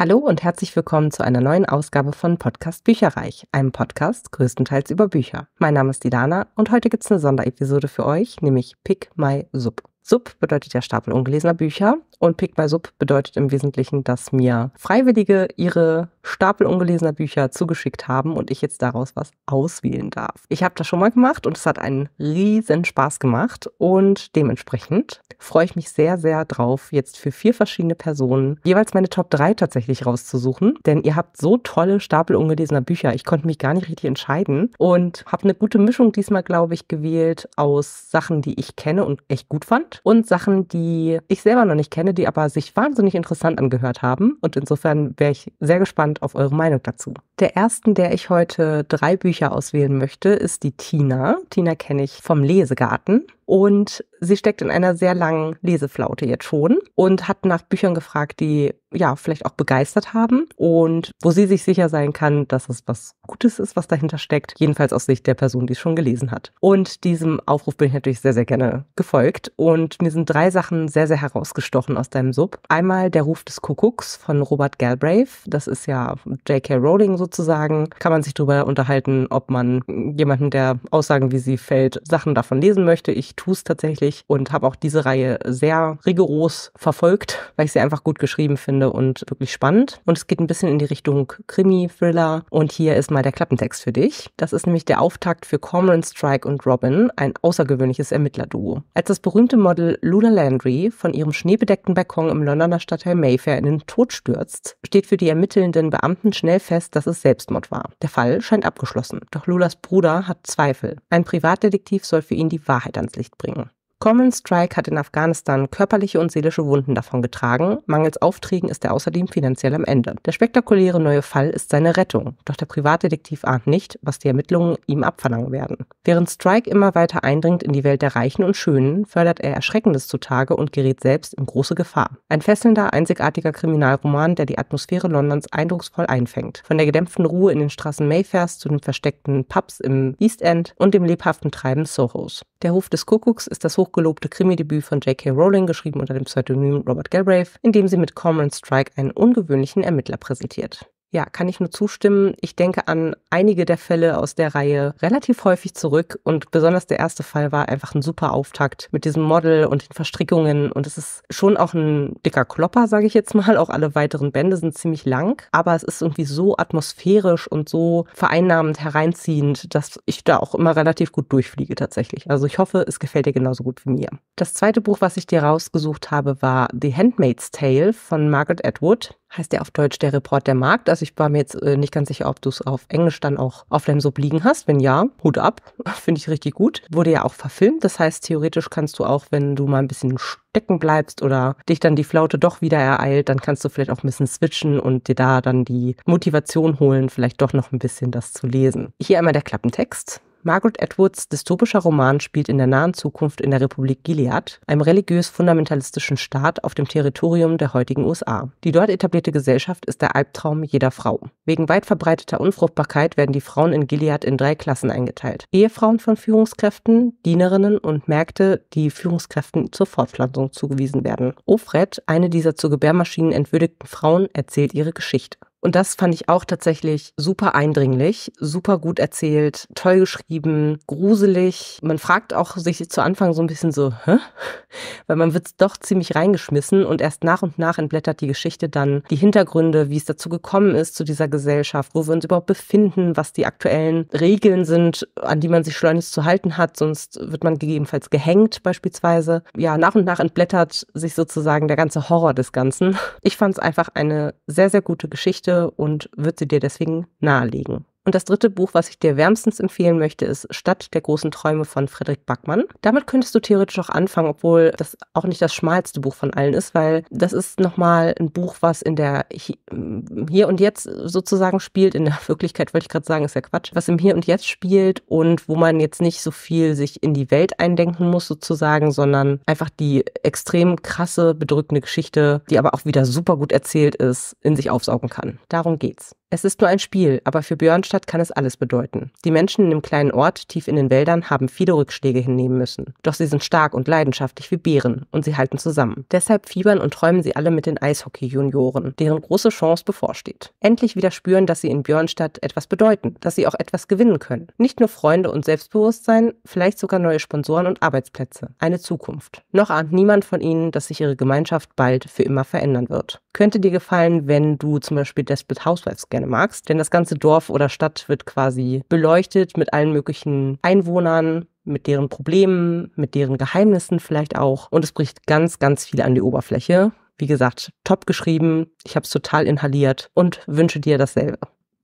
Hallo und herzlich willkommen zu einer neuen Ausgabe von Podcast Bücherreich, einem Podcast größtenteils über Bücher. Mein Name ist Idana und heute gibt es eine Sonderepisode für euch, nämlich Pick My Sub. Sub bedeutet der Stapel ungelesener Bücher und Pick My Sub bedeutet im Wesentlichen, dass mir Freiwillige ihre Stapel ungelesener Bücher zugeschickt haben und ich jetzt daraus was auswählen darf. Ich habe das schon mal gemacht und es hat einen riesen Spaß gemacht und dementsprechend freue ich mich sehr, sehr drauf, jetzt für vier verschiedene Personen jeweils meine Top 3 tatsächlich rauszusuchen, denn ihr habt so tolle Stapel ungelesener Bücher. Ich konnte mich gar nicht richtig entscheiden und habe eine gute Mischung diesmal, glaube ich, gewählt aus Sachen, die ich kenne und echt gut fand und Sachen, die ich selber noch nicht kenne, die aber sich wahnsinnig interessant angehört haben und insofern wäre ich sehr gespannt, gespannt auf eure Meinung dazu. Der ersten, der ich heute drei Bücher auswählen möchte, ist die Tina. Tina kenne ich vom Lesegarten. Und sie steckt in einer sehr langen Leseflaute jetzt schon und hat nach Büchern gefragt, die ja vielleicht auch begeistert haben und wo sie sich sicher sein kann, dass es was Gutes ist, was dahinter steckt. Jedenfalls aus Sicht der Person, die es schon gelesen hat. Und diesem Aufruf bin ich natürlich sehr, sehr gerne gefolgt. Und mir sind drei Sachen sehr, sehr herausgestochen aus deinem Sub. Einmal der Ruf des Kuckucks von Robert Galbraith. Das ist ja J.K. Rowling sozusagen. Kann man sich darüber unterhalten, ob man jemanden, der Aussagen, wie sie fällt, Sachen davon lesen möchte. Ich tue es tatsächlich und habe auch diese Reihe sehr rigoros verfolgt, weil ich sie einfach gut geschrieben finde und wirklich spannend. Und es geht ein bisschen in die Richtung Krimi, Thriller. Und hier ist mal der Klappentext für dich. Das ist nämlich der Auftakt für Cormoran Strike und Robin, ein außergewöhnliches Ermittlerduo. Als das berühmte Model Luna Landry von ihrem schneebedeckten Balkon im Londoner Stadtteil Mayfair in den Tod stürzt, steht für die ermittelnden Beamten schnell fest, dass es Selbstmord war. Der Fall scheint abgeschlossen. Doch Lulas Bruder hat Zweifel. Ein Privatdetektiv soll für ihn die Wahrheit ans Licht Licht bringen. Common Strike hat in Afghanistan körperliche und seelische Wunden davon getragen. Mangels Aufträgen ist er außerdem finanziell am Ende. Der spektakuläre neue Fall ist seine Rettung. Doch der Privatdetektiv ahnt nicht, was die Ermittlungen ihm abverlangen werden. Während Strike immer weiter eindringt in die Welt der Reichen und Schönen, fördert er Erschreckendes zutage und gerät selbst in große Gefahr. Ein fesselnder, einzigartiger Kriminalroman, der die Atmosphäre Londons eindrucksvoll einfängt. Von der gedämpften Ruhe in den Straßen Mayfairs zu den versteckten Pubs im East End und dem lebhaften Treiben Sohos. Der Hof des Kuckucks ist das hoch hochgelobte Krimidebüt von J.K. Rowling, geschrieben unter dem Pseudonym Robert Galbraith, in dem sie mit Cormoran Strike einen ungewöhnlichen Ermittler präsentiert. Ja, kann ich nur zustimmen. Ich denke an einige der Fälle aus der Reihe relativ häufig zurück und besonders der erste Fall war einfach ein super Auftakt mit diesem Model und den Verstrickungen und es ist schon auch ein dicker Klopper, sage ich jetzt mal. Auch alle weiteren Bände sind ziemlich lang, aber es ist irgendwie so atmosphärisch und so vereinnahmend hereinziehend, dass ich da auch immer relativ gut durchfliege tatsächlich. Also ich hoffe, es gefällt dir genauso gut wie mir. Das zweite Buch, was ich dir rausgesucht habe, war The Handmaid's Tale von Margaret Atwood heißt ja auf Deutsch der Report der Markt. Also ich war mir jetzt äh, nicht ganz sicher, ob du es auf Englisch dann auch auf deinem Sub liegen hast. Wenn ja, Hut ab, finde ich richtig gut. Wurde ja auch verfilmt, das heißt theoretisch kannst du auch, wenn du mal ein bisschen stecken bleibst oder dich dann die Flaute doch wieder ereilt, dann kannst du vielleicht auch ein bisschen switchen und dir da dann die Motivation holen, vielleicht doch noch ein bisschen das zu lesen. Hier einmal der Klappentext. Margaret Edwards dystopischer Roman spielt in der nahen Zukunft in der Republik Gilead, einem religiös-fundamentalistischen Staat auf dem Territorium der heutigen USA. Die dort etablierte Gesellschaft ist der Albtraum jeder Frau. Wegen weit verbreiteter Unfruchtbarkeit werden die Frauen in Gilead in drei Klassen eingeteilt. Ehefrauen von Führungskräften, Dienerinnen und Märkte, die Führungskräften zur Fortpflanzung zugewiesen werden. Ofred, eine dieser zu Gebärmaschinen entwürdigten Frauen, erzählt ihre Geschichte. Und das fand ich auch tatsächlich super eindringlich, super gut erzählt, toll geschrieben, gruselig. Man fragt auch sich zu Anfang so ein bisschen so, hä? Weil man wird doch ziemlich reingeschmissen und erst nach und nach entblättert die Geschichte dann die Hintergründe, wie es dazu gekommen ist zu dieser Gesellschaft, wo wir uns überhaupt befinden, was die aktuellen Regeln sind, an die man sich schleunigst zu halten hat, sonst wird man gegebenenfalls gehängt beispielsweise. Ja, nach und nach entblättert sich sozusagen der ganze Horror des Ganzen. Ich fand es einfach eine sehr, sehr gute Geschichte und würde sie dir deswegen nahelegen. Und das dritte Buch, was ich dir wärmstens empfehlen möchte, ist Stadt der großen Träume von Friedrich Backmann. Damit könntest du theoretisch auch anfangen, obwohl das auch nicht das schmalste Buch von allen ist, weil das ist nochmal ein Buch, was in der Hier und Jetzt sozusagen spielt. In der Wirklichkeit wollte ich gerade sagen, ist ja Quatsch. Was im Hier und Jetzt spielt und wo man jetzt nicht so viel sich in die Welt eindenken muss sozusagen, sondern einfach die extrem krasse, bedrückende Geschichte, die aber auch wieder super gut erzählt ist, in sich aufsaugen kann. Darum geht's. Es ist nur ein Spiel, aber für Björnstadt kann es alles bedeuten. Die Menschen in dem kleinen Ort, tief in den Wäldern, haben viele Rückschläge hinnehmen müssen. Doch sie sind stark und leidenschaftlich wie Bären und sie halten zusammen. Deshalb fiebern und träumen sie alle mit den Eishockey-Junioren, deren große Chance bevorsteht. Endlich wieder spüren, dass sie in Björnstadt etwas bedeuten, dass sie auch etwas gewinnen können. Nicht nur Freunde und Selbstbewusstsein, vielleicht sogar neue Sponsoren und Arbeitsplätze. Eine Zukunft. Noch ahnt niemand von ihnen, dass sich ihre Gemeinschaft bald für immer verändern wird könnte dir gefallen, wenn du zum Beispiel Desperate Housewives gerne magst, denn das ganze Dorf oder Stadt wird quasi beleuchtet mit allen möglichen Einwohnern, mit deren Problemen, mit deren Geheimnissen vielleicht auch und es bricht ganz, ganz viel an die Oberfläche. Wie gesagt, top geschrieben, ich habe es total inhaliert und wünsche dir dasselbe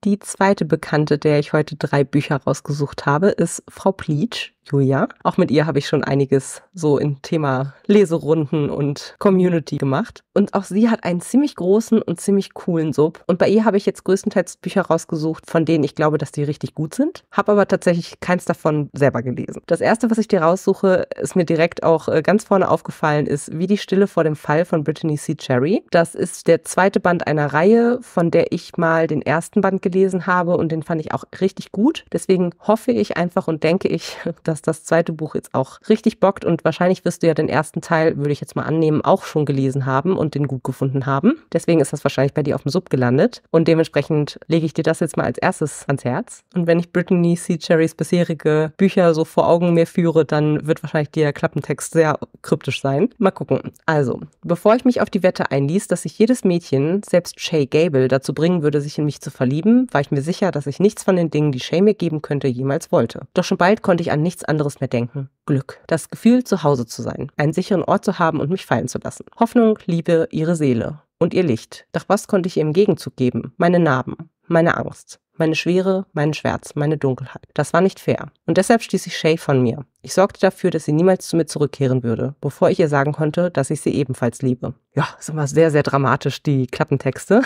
die zweite Bekannte, der ich heute drei Bücher rausgesucht habe, ist Frau Pleach, Julia. Auch mit ihr habe ich schon einiges so im Thema Leserunden und Community gemacht. Und auch sie hat einen ziemlich großen und ziemlich coolen Sub. Und bei ihr habe ich jetzt größtenteils Bücher rausgesucht, von denen ich glaube, dass die richtig gut sind. Habe aber tatsächlich keins davon selber gelesen. Das erste, was ich dir raussuche, ist mir direkt auch äh, ganz vorne aufgefallen, ist Wie die Stille vor dem Fall von Brittany C. Cherry. Das ist der zweite Band einer Reihe, von der ich mal den ersten Band gelesen gelesen habe und den fand ich auch richtig gut. Deswegen hoffe ich einfach und denke ich, dass das zweite Buch jetzt auch richtig bockt und wahrscheinlich wirst du ja den ersten Teil, würde ich jetzt mal annehmen, auch schon gelesen haben und den gut gefunden haben. Deswegen ist das wahrscheinlich bei dir auf dem Sub gelandet und dementsprechend lege ich dir das jetzt mal als erstes ans Herz. Und wenn ich Brittany C. Cherrys bisherige Bücher so vor Augen mir führe, dann wird wahrscheinlich der Klappentext sehr kryptisch sein. Mal gucken. Also, bevor ich mich auf die Wette einließ, dass ich jedes Mädchen, selbst Shay Gable, dazu bringen würde, sich in mich zu verlieben, war ich mir sicher, dass ich nichts von den Dingen, die Shay mir geben könnte, jemals wollte. Doch schon bald konnte ich an nichts anderes mehr denken. Glück. Das Gefühl, zu Hause zu sein, einen sicheren Ort zu haben und mich fallen zu lassen. Hoffnung, Liebe, ihre Seele und ihr Licht. Doch was konnte ich ihr im Gegenzug geben? Meine Narben, meine Angst, meine Schwere, meinen Schmerz, meine Dunkelheit. Das war nicht fair. Und deshalb stieß ich Shay von mir. Ich sorgte dafür, dass sie niemals zu mir zurückkehren würde, bevor ich ihr sagen konnte, dass ich sie ebenfalls liebe. Ja, ist immer sehr, sehr dramatisch, die Klappentexte.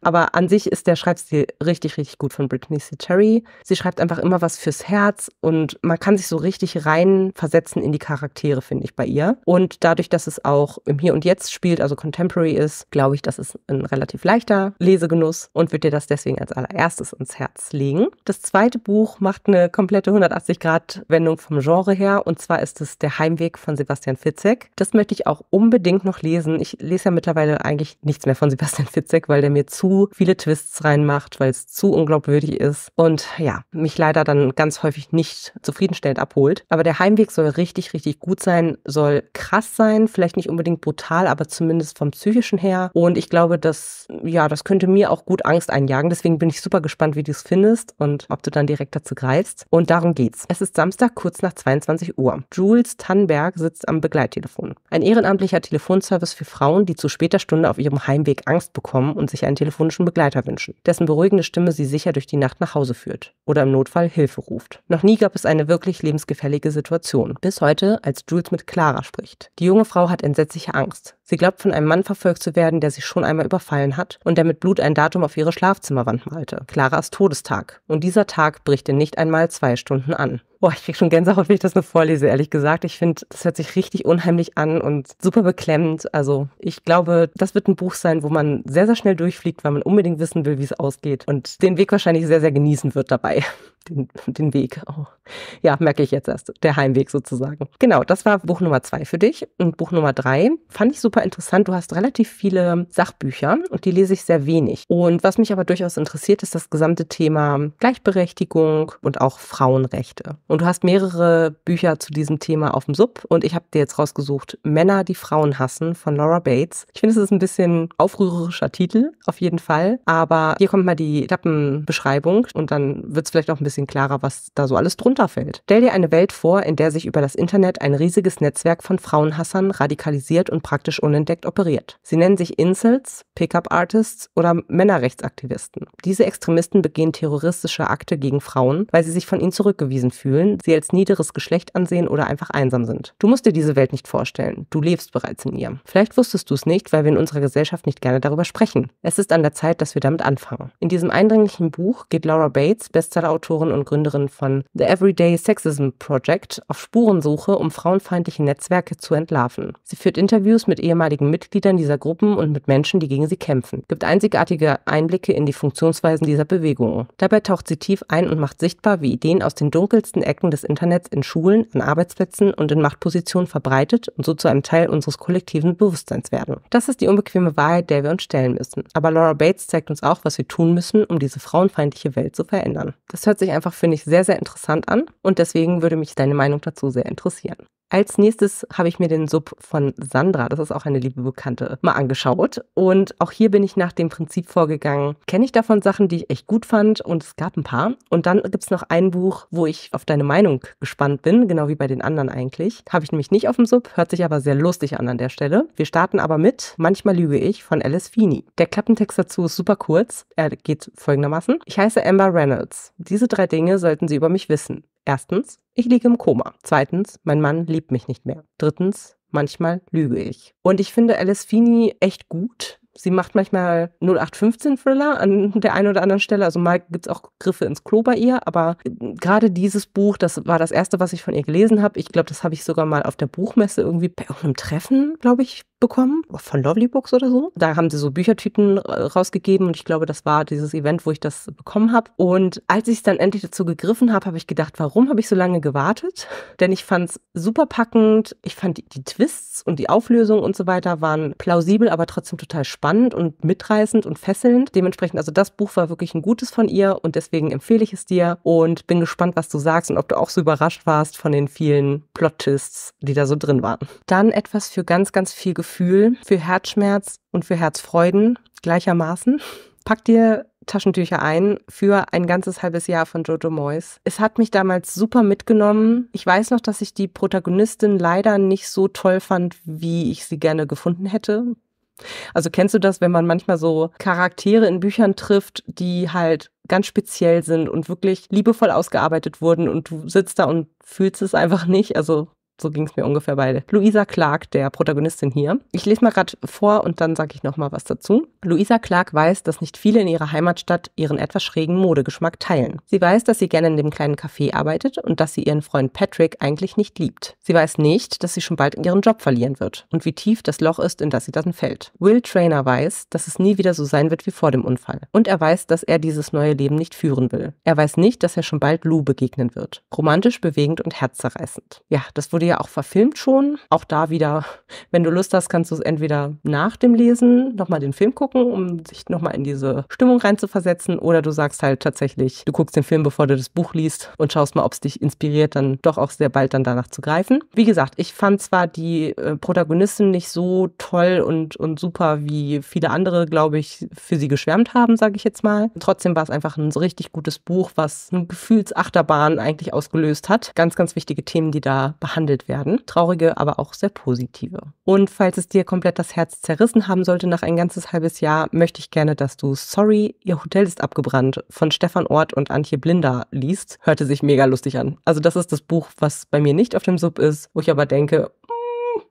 Aber an sich ist der Schreibstil richtig, richtig gut von Britney C. Cherry. Sie schreibt einfach immer was fürs Herz und man kann sich so richtig reinversetzen in die Charaktere, finde ich, bei ihr. Und dadurch, dass es auch im Hier und Jetzt spielt, also Contemporary ist, glaube ich, das ist ein relativ leichter Lesegenuss und würde dir das deswegen als allererstes ins Herz legen. Das zweite Buch macht eine komplette 180-Grad-Wendung vom Genre her und zwar ist es Der Heimweg von Sebastian Fitzek. Das möchte ich auch unbedingt noch lesen. Ich lese ja mittlerweile eigentlich nichts mehr von Sebastian Fitzek, weil der mir zu viele Twists reinmacht, weil es zu unglaubwürdig ist und ja, mich leider dann ganz häufig nicht zufriedenstellend abholt. Aber der Heimweg soll richtig, richtig gut sein, soll krass sein, vielleicht nicht unbedingt brutal, aber zumindest vom psychischen her. Und ich glaube, dass, ja, das könnte mir auch gut Angst einjagen. Deswegen bin ich super gespannt, wie du es findest und ob du dann direkt dazu greifst. Und darum geht's. Es ist Samstag kurz nach 22 Uhr. Jules Tannenberg sitzt am Begleittelefon. Ein ehrenamtlicher Telefonservice für Frauen, die zu später Stunde auf ihrem Heimweg Angst bekommen und sich ein Telefon telefonischen Begleiter wünschen, dessen beruhigende Stimme sie sicher durch die Nacht nach Hause führt oder im Notfall Hilfe ruft. Noch nie gab es eine wirklich lebensgefällige Situation. Bis heute, als Jules mit Clara spricht. Die junge Frau hat entsetzliche Angst. Sie glaubt, von einem Mann verfolgt zu werden, der sie schon einmal überfallen hat und der mit Blut ein Datum auf ihre Schlafzimmerwand malte. Claras Todestag. Und dieser Tag bricht in nicht einmal zwei Stunden an. Boah, ich krieg schon Gänsehaut, wenn ich das nur vorlese, ehrlich gesagt. Ich finde, das hört sich richtig unheimlich an und super beklemmend. Also ich glaube, das wird ein Buch sein, wo man sehr, sehr schnell durchfliegt, weil man unbedingt wissen will, wie es ausgeht und den Weg wahrscheinlich sehr, sehr genießen wird dabei den, den Weg. Oh. Ja, merke ich jetzt erst. Der Heimweg sozusagen. Genau, das war Buch Nummer zwei für dich. Und Buch Nummer drei fand ich super interessant. Du hast relativ viele Sachbücher und die lese ich sehr wenig. Und was mich aber durchaus interessiert, ist das gesamte Thema Gleichberechtigung und auch Frauenrechte. Und du hast mehrere Bücher zu diesem Thema auf dem Sub. Und ich habe dir jetzt rausgesucht Männer, die Frauen hassen von Laura Bates. Ich finde, es ist ein bisschen aufrührerischer Titel, auf jeden Fall. Aber hier kommt mal die Etappenbeschreibung und dann wird es vielleicht auch ein bisschen bisschen klarer, was da so alles drunter fällt. Stell dir eine Welt vor, in der sich über das Internet ein riesiges Netzwerk von Frauenhassern radikalisiert und praktisch unentdeckt operiert. Sie nennen sich Incels, Pickup-Artists oder Männerrechtsaktivisten. Diese Extremisten begehen terroristische Akte gegen Frauen, weil sie sich von ihnen zurückgewiesen fühlen, sie als niederes Geschlecht ansehen oder einfach einsam sind. Du musst dir diese Welt nicht vorstellen. Du lebst bereits in ihr. Vielleicht wusstest du es nicht, weil wir in unserer Gesellschaft nicht gerne darüber sprechen. Es ist an der Zeit, dass wir damit anfangen. In diesem eindringlichen Buch geht Laura Bates, Bestsellerautorin Autorin und Gründerin von The Everyday Sexism Project, auf Spurensuche, um frauenfeindliche Netzwerke zu entlarven. Sie führt Interviews mit ehemaligen Mitgliedern dieser Gruppen und mit Menschen, die gegen sie kämpfen, gibt einzigartige Einblicke in die Funktionsweisen dieser Bewegungen. Dabei taucht sie tief ein und macht sichtbar, wie Ideen aus den dunkelsten Ecken des Internets in Schulen, an Arbeitsplätzen und in Machtpositionen verbreitet und so zu einem Teil unseres kollektiven Bewusstseins werden. Das ist die unbequeme Wahrheit, der wir uns stellen müssen. Aber Laura Bates zeigt uns auch, was wir tun müssen, um diese frauenfeindliche Welt zu verändern. Das hört sich einfach, finde ich, sehr, sehr interessant an und deswegen würde mich deine Meinung dazu sehr interessieren. Als nächstes habe ich mir den Sub von Sandra, das ist auch eine liebe Bekannte, mal angeschaut. Und auch hier bin ich nach dem Prinzip vorgegangen. Kenne ich davon Sachen, die ich echt gut fand und es gab ein paar. Und dann gibt es noch ein Buch, wo ich auf deine Meinung gespannt bin, genau wie bei den anderen eigentlich. Habe ich nämlich nicht auf dem Sub, hört sich aber sehr lustig an an der Stelle. Wir starten aber mit Manchmal lüge ich von Alice Feeney. Der Klappentext dazu ist super kurz. Er geht folgendermaßen. Ich heiße Amber Reynolds. Diese drei Dinge sollten Sie über mich wissen. Erstens, ich liege im Koma. Zweitens, mein Mann liebt mich nicht mehr. Drittens, manchmal lüge ich. Und ich finde Alice Fini echt gut. Sie macht manchmal 0815-Thriller an der einen oder anderen Stelle. Also mal gibt es auch Griffe ins Klo bei ihr. Aber äh, gerade dieses Buch, das war das erste, was ich von ihr gelesen habe. Ich glaube, das habe ich sogar mal auf der Buchmesse irgendwie bei irgendeinem Treffen, glaube ich, bekommen. Von Lovely Books oder so. Da haben sie so Büchertüten äh, rausgegeben. Und ich glaube, das war dieses Event, wo ich das bekommen habe. Und als ich es dann endlich dazu gegriffen habe, habe ich gedacht, warum habe ich so lange gewartet? Denn ich fand es super packend. Ich fand die, die Twists und die Auflösung und so weiter waren plausibel, aber trotzdem total spannend spannend und mitreißend und fesselnd. Dementsprechend, also das Buch war wirklich ein gutes von ihr und deswegen empfehle ich es dir und bin gespannt, was du sagst und ob du auch so überrascht warst von den vielen Plot-Twists, die da so drin waren. Dann etwas für ganz, ganz viel Gefühl, für Herzschmerz und für Herzfreuden gleichermaßen. Pack dir Taschentücher ein für ein ganzes halbes Jahr von Jojo Moyes. Es hat mich damals super mitgenommen. Ich weiß noch, dass ich die Protagonistin leider nicht so toll fand, wie ich sie gerne gefunden hätte. Also kennst du das, wenn man manchmal so Charaktere in Büchern trifft, die halt ganz speziell sind und wirklich liebevoll ausgearbeitet wurden und du sitzt da und fühlst es einfach nicht? Also so ging es mir ungefähr bei Luisa Clark, der Protagonistin hier. Ich lese mal gerade vor und dann sage ich nochmal was dazu. Luisa Clark weiß, dass nicht viele in ihrer Heimatstadt ihren etwas schrägen Modegeschmack teilen. Sie weiß, dass sie gerne in dem kleinen Café arbeitet und dass sie ihren Freund Patrick eigentlich nicht liebt. Sie weiß nicht, dass sie schon bald ihren Job verlieren wird und wie tief das Loch ist, in das sie dann fällt. Will Trainer weiß, dass es nie wieder so sein wird wie vor dem Unfall. Und er weiß, dass er dieses neue Leben nicht führen will. Er weiß nicht, dass er schon bald Lou begegnen wird. Romantisch, bewegend und herzzerreißend. Ja, das wurde wurde ja auch verfilmt schon. Auch da wieder, wenn du Lust hast, kannst du es entweder nach dem Lesen nochmal den Film gucken, um sich nochmal in diese Stimmung reinzuversetzen. Oder du sagst halt tatsächlich, du guckst den Film, bevor du das Buch liest und schaust mal, ob es dich inspiriert, dann doch auch sehr bald dann danach zu greifen. Wie gesagt, ich fand zwar die äh, Protagonistin nicht so toll und, und super, wie viele andere, glaube ich, für sie geschwärmt haben, sage ich jetzt mal. Trotzdem war es einfach ein so richtig gutes Buch, was eine Gefühlsachterbahn eigentlich ausgelöst hat. Ganz, ganz wichtige Themen, die da behandelt behandelt werden. Traurige, aber auch sehr positive. Und falls es dir komplett das Herz zerrissen haben sollte nach ein ganzes halbes Jahr, möchte ich gerne, dass du Sorry, ihr Hotel ist abgebrannt von Stefan Ort und Antje Blinder liest. Hörte sich mega lustig an. Also das ist das Buch, was bei mir nicht auf dem Sub ist, wo ich aber denke,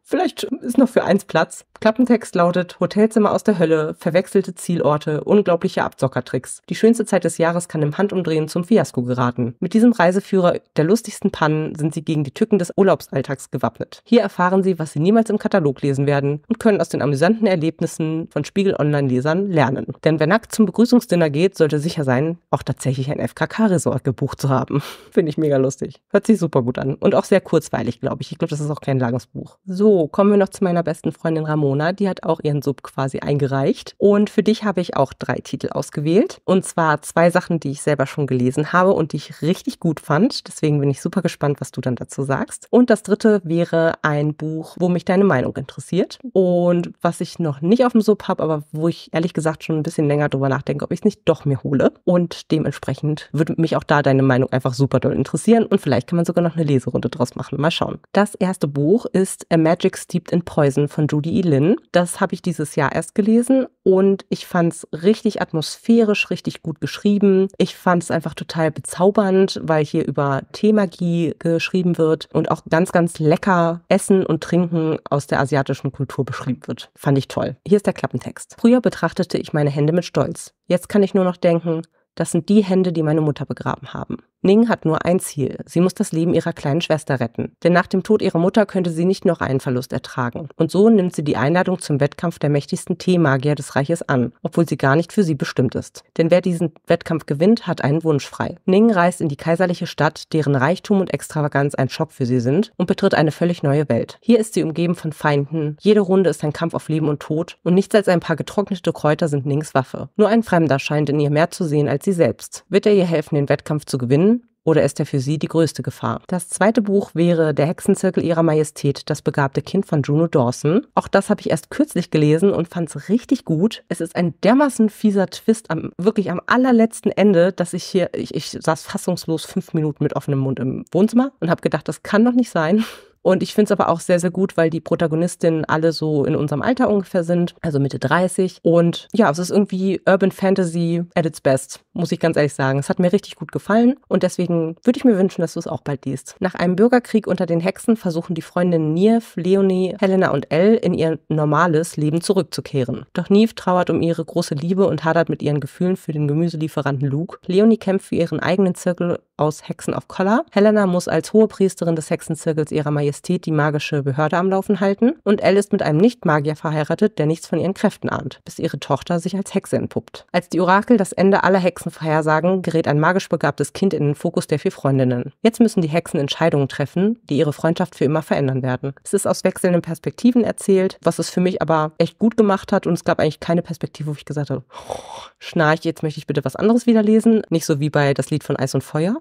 Vielleicht ist noch für eins Platz. Klappentext lautet Hotelzimmer aus der Hölle, verwechselte Zielorte, unglaubliche Abzockertricks. Die schönste Zeit des Jahres kann im Handumdrehen zum Fiasko geraten. Mit diesem Reiseführer der lustigsten Pannen sind Sie gegen die Tücken des Urlaubsalltags gewappnet. Hier erfahren Sie, was Sie niemals im Katalog lesen werden und können aus den amüsanten Erlebnissen von Spiegel Online-Lesern lernen. Denn wer nackt zum Begrüßungsdinner geht, sollte sicher sein, auch tatsächlich ein FKK-Resort gebucht zu haben. Finde ich mega lustig. Hört sich super gut an und auch sehr kurzweilig, glaube ich. Ich glaube, das ist auch kein langes Buch. So, so, kommen wir noch zu meiner besten Freundin Ramona. Die hat auch ihren Sub quasi eingereicht. Und für dich habe ich auch drei Titel ausgewählt. Und zwar zwei Sachen, die ich selber schon gelesen habe und die ich richtig gut fand. Deswegen bin ich super gespannt, was du dann dazu sagst. Und das dritte wäre ein Buch, wo mich deine Meinung interessiert. Und was ich noch nicht auf dem Sub habe, aber wo ich ehrlich gesagt schon ein bisschen länger drüber nachdenke, ob ich es nicht doch mir hole. Und dementsprechend würde mich auch da deine Meinung einfach super doll interessieren. Und vielleicht kann man sogar noch eine Leserunde draus machen. Mal schauen. Das erste Buch ist Imagine Magic Steeped in Poison von Judy E. Lynn. Das habe ich dieses Jahr erst gelesen und ich fand es richtig atmosphärisch, richtig gut geschrieben. Ich fand es einfach total bezaubernd, weil hier über Teemagie geschrieben wird und auch ganz, ganz lecker Essen und Trinken aus der asiatischen Kultur beschrieben wird. Fand ich toll. Hier ist der Klappentext. Früher betrachtete ich meine Hände mit Stolz. Jetzt kann ich nur noch denken, das sind die Hände, die meine Mutter begraben haben. Ning hat nur ein Ziel. Sie muss das Leben ihrer kleinen Schwester retten. Denn nach dem Tod ihrer Mutter könnte sie nicht noch einen Verlust ertragen. Und so nimmt sie die Einladung zum Wettkampf der mächtigsten Teemagier des Reiches an, obwohl sie gar nicht für sie bestimmt ist. Denn wer diesen Wettkampf gewinnt, hat einen Wunsch frei. Ning reist in die kaiserliche Stadt, deren Reichtum und Extravaganz ein Schock für sie sind, und betritt eine völlig neue Welt. Hier ist sie umgeben von Feinden. Jede Runde ist ein Kampf auf Leben und Tod. Und nichts als ein paar getrocknete Kräuter sind Nings Waffe. Nur ein Fremder scheint in ihr mehr zu sehen als sie selbst. Wird er ihr helfen, den Wettkampf zu gewinnen? Oder ist er für sie die größte Gefahr? Das zweite Buch wäre Der Hexenzirkel ihrer Majestät, das begabte Kind von Juno Dawson. Auch das habe ich erst kürzlich gelesen und fand es richtig gut. Es ist ein dermaßen fieser Twist am wirklich am allerletzten Ende, dass ich hier, ich, ich saß fassungslos fünf Minuten mit offenem Mund im Wohnzimmer und habe gedacht, das kann doch nicht sein. Und ich finde es aber auch sehr, sehr gut, weil die Protagonistinnen alle so in unserem Alter ungefähr sind, also Mitte 30. Und ja, es ist irgendwie Urban Fantasy at its best, muss ich ganz ehrlich sagen. Es hat mir richtig gut gefallen und deswegen würde ich mir wünschen, dass du es auch bald liest. Nach einem Bürgerkrieg unter den Hexen versuchen die Freundinnen Niev, Leonie, Helena und Elle in ihr normales Leben zurückzukehren. Doch Niev trauert um ihre große Liebe und hadert mit ihren Gefühlen für den Gemüselieferanten Luke. Leonie kämpft für ihren eigenen Zirkel aus Hexen of Color. Helena muss als Hohepriesterin des Hexenzirkels ihrer Majestät die magische Behörde am Laufen halten und Elle ist mit einem Nicht-Magier verheiratet, der nichts von ihren Kräften ahnt, bis ihre Tochter sich als Hexe entpuppt. Als die Orakel das Ende aller Hexen vorhersagen, gerät ein magisch begabtes Kind in den Fokus der vier Freundinnen. Jetzt müssen die Hexen Entscheidungen treffen, die ihre Freundschaft für immer verändern werden. Es ist aus wechselnden Perspektiven erzählt, was es für mich aber echt gut gemacht hat und es gab eigentlich keine Perspektive, wo ich gesagt habe, oh, schnarch, jetzt möchte ich bitte was anderes wieder lesen. Nicht so wie bei Das Lied von Eis und Feuer,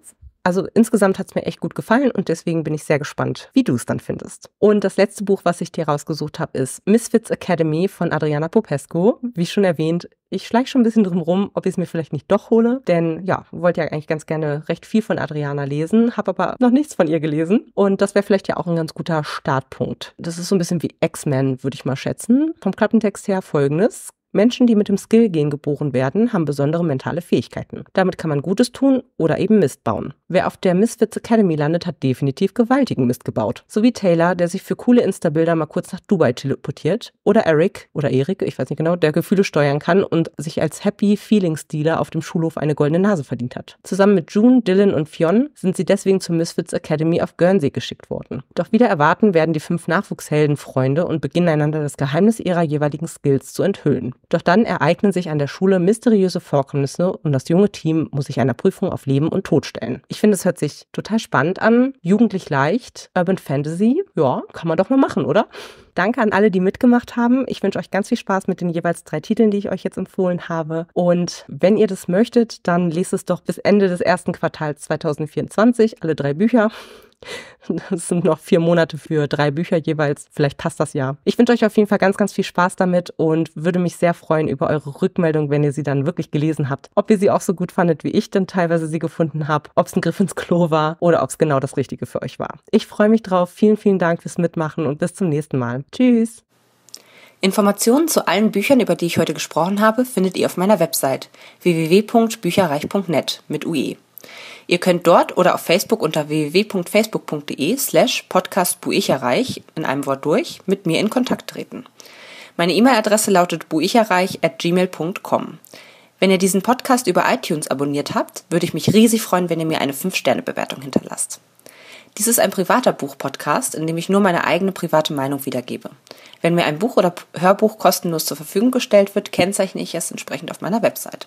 also insgesamt hat es mir echt gut gefallen und deswegen bin ich sehr gespannt, wie du es dann findest. Und das letzte Buch, was ich dir rausgesucht habe, ist Misfits Academy von Adriana Popesco. Wie schon erwähnt, ich schleiche schon ein bisschen drum rum, ob ich es mir vielleicht nicht doch hole, denn ja, wollte ja eigentlich ganz gerne recht viel von Adriana lesen, habe aber noch nichts von ihr gelesen und das wäre vielleicht ja auch ein ganz guter Startpunkt. Das ist so ein bisschen wie X-Men, würde ich mal schätzen. Vom Klappentext her folgendes. Menschen, die mit dem Skill-Gen geboren werden, haben besondere mentale Fähigkeiten. Damit kann man Gutes tun oder eben Mist bauen. Wer auf der Misfits Academy landet, hat definitiv gewaltigen Mist gebaut. So wie Taylor, der sich für coole Insta-Bilder mal kurz nach Dubai teleportiert. Oder Eric, oder Erik, ich weiß nicht genau, der Gefühle steuern kann und sich als Happy Feeling Stealer auf dem Schulhof eine goldene Nase verdient hat. Zusammen mit June, Dylan und Fionn sind sie deswegen zur Misfits Academy auf Guernsey geschickt worden. Doch wieder erwarten werden die fünf Nachwuchshelden Freunde und beginnen einander das Geheimnis ihrer jeweiligen Skills zu enthüllen. Doch dann ereignen sich an der Schule mysteriöse Vorkommnisse und das junge Team muss sich einer Prüfung auf Leben und Tod stellen. Ich finde, es hört sich total spannend an. Jugendlich leicht, Urban Fantasy. Ja, kann man doch mal machen, oder? Danke an alle, die mitgemacht haben. Ich wünsche euch ganz viel Spaß mit den jeweils drei Titeln, die ich euch jetzt empfohlen habe. Und wenn ihr das möchtet, dann lest es doch bis Ende des ersten Quartals 2024, alle drei Bücher. Das sind noch vier Monate für drei Bücher jeweils. Vielleicht passt das ja. Ich wünsche euch auf jeden Fall ganz, ganz viel Spaß damit und würde mich sehr freuen über eure Rückmeldung, wenn ihr sie dann wirklich gelesen habt. Ob ihr sie auch so gut fandet, wie ich denn teilweise sie gefunden habe, ob es ein Griff ins Klo war oder ob es genau das Richtige für euch war. Ich freue mich drauf. Vielen, vielen Dank fürs Mitmachen und bis zum nächsten Mal. Tschüss. Informationen zu allen Büchern, über die ich heute gesprochen habe, findet ihr auf meiner Website www.bücherreich.net mit UE. Ihr könnt dort oder auf Facebook unter www.facebook.de slash podcastbuicherreich in einem Wort durch mit mir in Kontakt treten. Meine E-Mail-Adresse lautet buicherreich at gmail.com. Wenn ihr diesen Podcast über iTunes abonniert habt, würde ich mich riesig freuen, wenn ihr mir eine 5-Sterne-Bewertung hinterlasst. Dies ist ein privater Buch-Podcast, in dem ich nur meine eigene private Meinung wiedergebe. Wenn mir ein Buch oder Hörbuch kostenlos zur Verfügung gestellt wird, kennzeichne ich es entsprechend auf meiner Website.